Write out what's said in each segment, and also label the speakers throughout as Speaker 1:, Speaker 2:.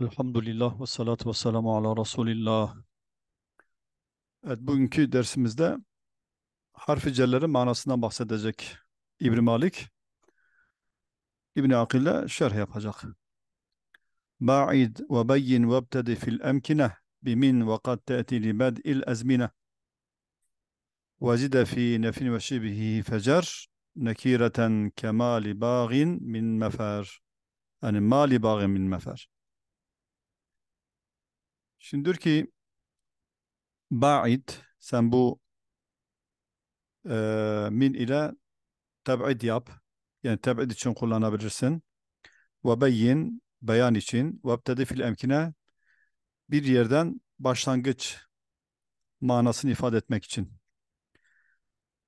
Speaker 1: Elhamdülillah ve salatu ve selamu ala Resulillah. Evet, bugünkü dersimizde harfi cellerin manasından bahsedecek İbn Malik. İbn Akil'e şerh yapacak. Ba'id ve beyyin ve btedi fil emkine bimin ve kad te'ti li il ezmine. Ve zide fi nefin ve şibihi fecer nekireten kemali bağin min mefer. Yani mali bağin min mefer. Şimdi diyor ki ba'id sen bu e, min ile teb'id yap. Yani teb'id için kullanabilirsin. Ve beyin beyan için ve ebtedi fil emkine bir yerden başlangıç manasını ifade etmek için.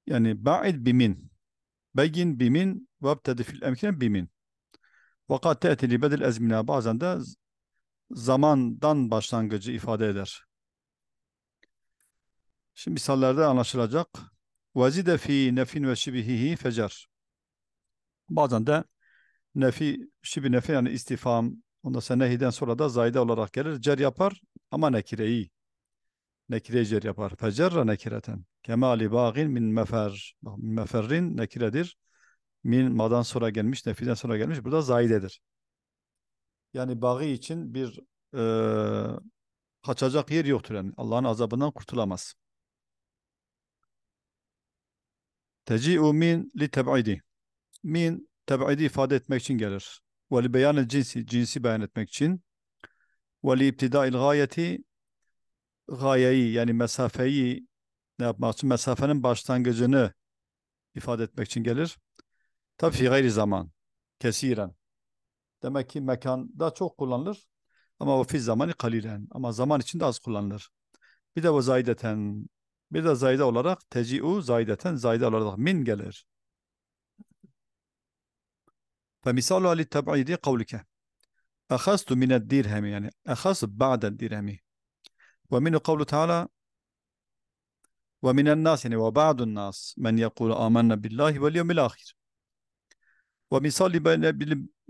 Speaker 1: Yani ba'id bimin. Beyin bimin ve ebtedi fil emkine bimin. Ve kad te'ti li bedel ezmine bazen de zamandan başlangıcı ifade eder. Şimdi misallerde anlaşılacak. Vazide fi nefin ve şibihihi fecer. Bazen de nefi, şibi nefi yani istifam, ondan sonra sonra da zayide olarak gelir. Cer yapar ama nekireyi. Nekire cer yapar. Fecerra nekireten. Kemali bağin min mefer. Min meferrin nekiredir. Min madan sonra gelmiş, nefiden sonra gelmiş. Burada zayidedir. Yani bağı için bir e, kaçacak yer yoktur. Yani Allah'ın azabından kurtulamaz. Teci'u min li teb'idi. Min teb'idi ifade etmek için gelir. Ve li beyanil cinsi, cinsi beyan etmek için. Ve li ibtidail gayeti, gayeyi yani mesafeyi ne yapmak için? Mesafenin başlangıcını ifade etmek için gelir. Tabi fi gayri zaman, kesiren. Demek ki mekanda çok kullanılır. Ama o fi zamanı kalilen. Ama zaman içinde az kullanılır. Bir de ve zaydeten. Bir de zayda olarak teciu zaydeten zayda olarak min gelir. Fe misalu ali teb'idi kavlike. Ahastu mined dirhemi yani. Ahastu ba'den dirhemi. Ve minu kavlu teala ومن الناس يعني وبعض الناس من يقول آمنا بالله واليوم الآخر ve misal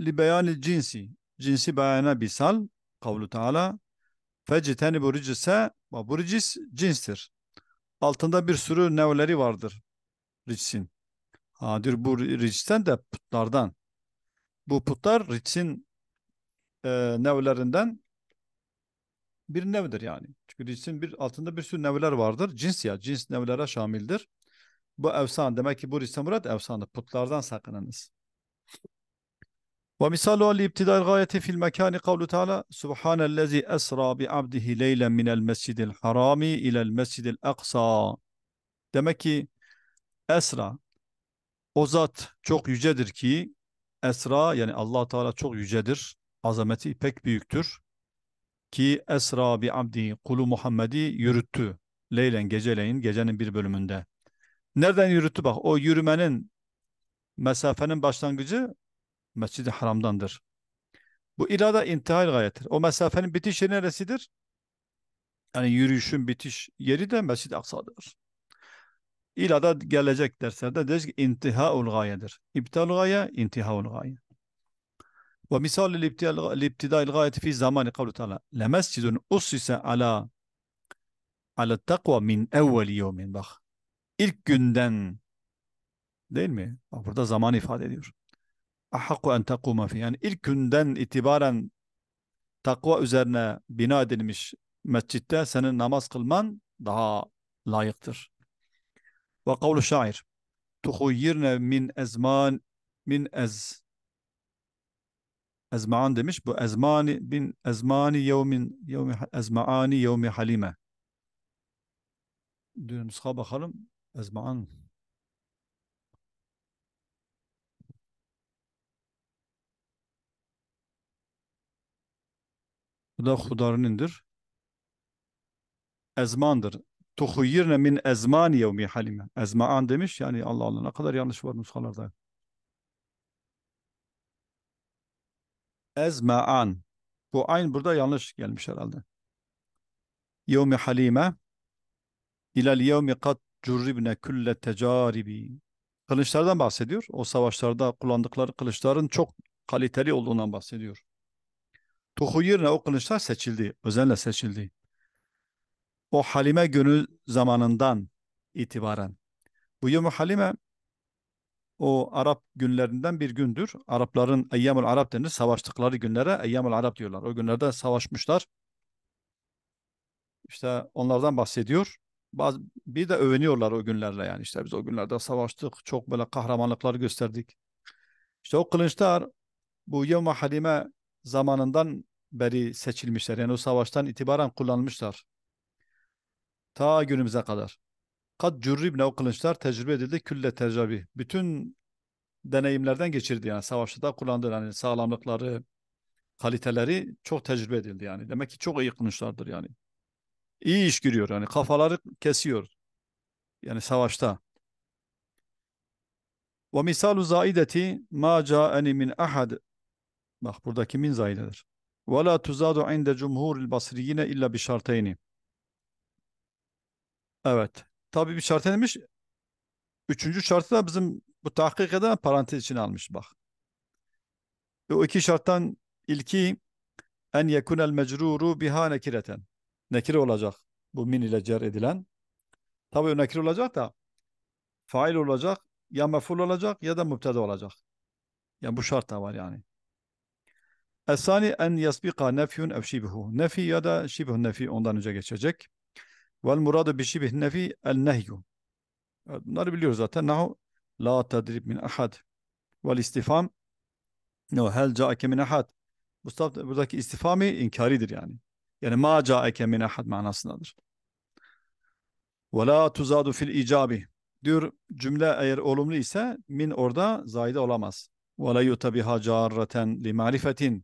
Speaker 1: li beyani cinsi. Cinsi beyana misal. Kavlu Teala. Feciteni bu ricise. Ve bu ricis cinstir. Altında bir sürü nevleri vardır. Ricsin. Ha, diyor, bu ricisten de putlardan. Bu putlar ricsin e, nevlerinden bir nevdir yani. Çünkü ricsin bir altında bir sürü nevler vardır. Cins ya, cins nevlere şamildir. Bu efsan demek ki bu ise murat efsanı. Putlardan sakınınız. Ve misalu li ibtidal gayeti fil mekani kavlu teala Subhanellezi esra bi abdihi leylen minel mescidil harami ilel mescidil aksa. Demek ki esra o zat çok yücedir ki esra yani Allah Teala çok yücedir. Azameti pek büyüktür ki esra bi abdi kulu Muhammed'i yürüttü. Leylen geceleyin gecenin bir bölümünde. Nereden yürüttü bak o yürümenin mesafenin başlangıcı Mescid-i Haram'dandır. Bu ilada intihal gayettir. O mesafenin bitiş yeri neresidir? Yani yürüyüşün bitiş yeri de Mescid-i Aksa'dır. İlada gelecek derslerde deriz ki intihaul gayedir. İptalul gaye, intihaul gaye. Ve misal libtidail gayeti fi zamani kavlu teala. Le mescidun ussise ala ala takva min evvel yevmin. Bak ilk günden Değil mi? Burada zaman ifade ediyor. Ahakku en takuma fi. Yani ilk günden itibaren takva üzerine bina edilmiş mescitte senin namaz kılman daha layıktır. Ve kavlu şair. Tuhuyyirne min ezman min ez ezmaan demiş. Bu ezmani bin ezmani yevmin yevmi ezmaani yevmi halime. Dün nuska bakalım. Ezmaan. Bu da Hudar'ınındır. Ezmandır. Tuhuyirne min ezmani yevmi halime. Ezmaan demiş yani Allah Allah ne kadar yanlış var nuskalarda. Ezmaan. Bu ayn burada yanlış gelmiş herhalde. Yevmi halime ilal yevmi kat curribne külle tecaribi. Kılıçlardan bahsediyor. O savaşlarda kullandıkları kılıçların çok kaliteli olduğundan bahsediyor. Tuhu yerine o kılıçlar seçildi, özenle seçildi. O Halime günü zamanından itibaren. Bu Yevmu Halime o Arap günlerinden bir gündür. Arapların Eyyamul Arap denir. Savaştıkları günlere Eyyamul Arap diyorlar. O günlerde savaşmışlar. İşte onlardan bahsediyor. Bazı, bir de övünüyorlar o günlerle yani işte biz o günlerde savaştık. Çok böyle kahramanlıklar gösterdik. İşte o kılıçlar bu Yevma Halime zamanından beri seçilmişler. Yani o savaştan itibaren kullanmışlar. Ta günümüze kadar. Kad cürribne o kılıçlar tecrübe edildi külle tecrübe. Bütün deneyimlerden geçirdi yani savaşta da kullandı. Yani sağlamlıkları, kaliteleri çok tecrübe edildi yani. Demek ki çok iyi kılıçlardır yani. İyi iş görüyor yani kafaları kesiyor. Yani savaşta. Ve misalu zaideti ma ca'eni min ahad Bak buradaki min zaidedir. Ve la tuzadu inde cumhuril basriyine illa bi şarteyni. Evet. Tabi bir şart demiş. Üçüncü şartı da bizim bu tahkik eden parantez için almış bak. Ve o iki şarttan ilki en yekunel mecruru biha nekireten. Nekire olacak. Bu min ile cer edilen. Tabi o nekir olacak da fail olacak. Ya meful olacak ya da müptede olacak. Yani bu şart da var yani. Esani en yasbika nefyun ev şibihu. Nefi ya da şibih nefi ondan önce geçecek. Vel muradu bi şibih nefi el nehyu. Bunları biliyoruz zaten. Nahu la tadrib min ahad. Vel istifam no hel caake min ahad. Mustafa buradaki istifami inkaridir yani. Yani ma caake min ahad manasındadır. Ve la tuzadu fil icabi. Diyor cümle eğer olumlu ise min orada zayide olamaz. ve وَلَا يُتَبِهَا li لِمَعْرِفَةٍ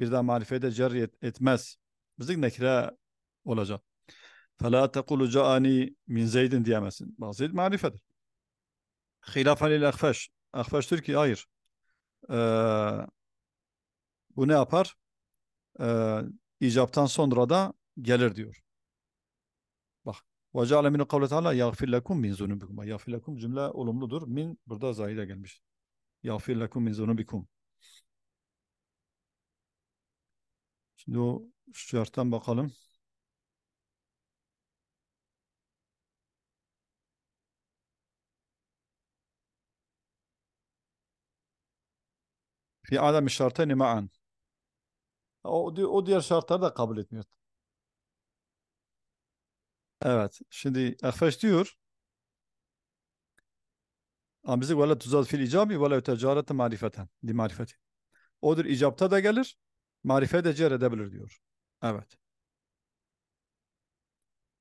Speaker 1: bir daha marifede cerri etmez. Bizlik nekre olacak. فَلَا تَقُلُ جَعَنِي min zeydin diyemezsin. Bazı zeyd marifedir. Hilafen il akfeş. Akfeş diyor ki hayır. Ee, bu ne yapar? Ee, icaptan sonra da gelir diyor. Bak. وَجَعَلَ مِنُ قَوْلَ تَعَلَى يَغْفِرْ لَكُمْ مِنْ ذُنُبِكُمْ يَغْفِرْ لَكُمْ cümle olumludur. Min burada zahide gelmiş. يَغْفِرْ لَكُمْ مِنْ ذُنُبِكُمْ Şimdi o şarttan bakalım. Fi adem şartayni ma'an. O, o diğer şartları da kabul etmiyor. Evet. Şimdi Ehfeş diyor. Amzik vela tuzad fil icabi vela tecarete marifeten. Di marifeti. Odur icapta da gelir marife de cer edebilir diyor. Evet.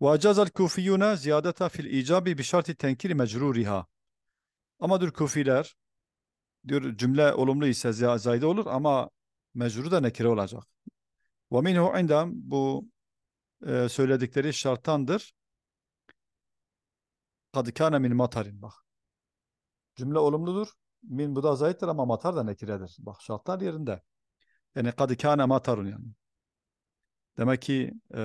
Speaker 1: وَاَجَازَ الْكُوفِيُّنَ زِيَادَةَ fil icabi bi şarti tenkiri mecruriha. Ama diyor kufiler diyor cümle olumlu ise zayide olur ama mecruru da nekire olacak. وَمِنْهُ indem bu e, söyledikleri şarttandır. قَدْكَانَ min matarin bak. Cümle olumludur. Min bu da zayittir ama matar da nekiredir. Bak şartlar yerinde. Yani kad kana matarun yani. Demek ki e,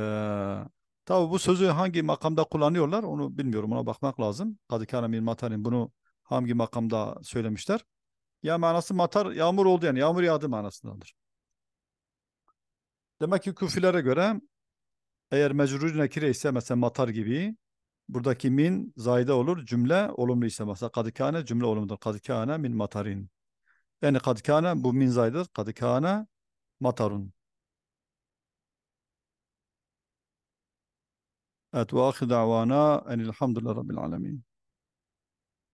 Speaker 1: tabi bu sözü hangi makamda kullanıyorlar onu bilmiyorum ona bakmak lazım. Kad kana min matarin bunu hangi makamda söylemişler. Ya manası matar yağmur oldu yani yağmur yağdı manasındadır. Demek ki küfilere göre eğer mecrur nekire ise mesela matar gibi buradaki min zayide olur cümle olumlu ise mesela kadikane cümle olumludur. Kadikane min matarin. Yani kadikane bu min zayidedir. Kadikane مطر أتواخذ وآخر أن الحمد لله رب العالمين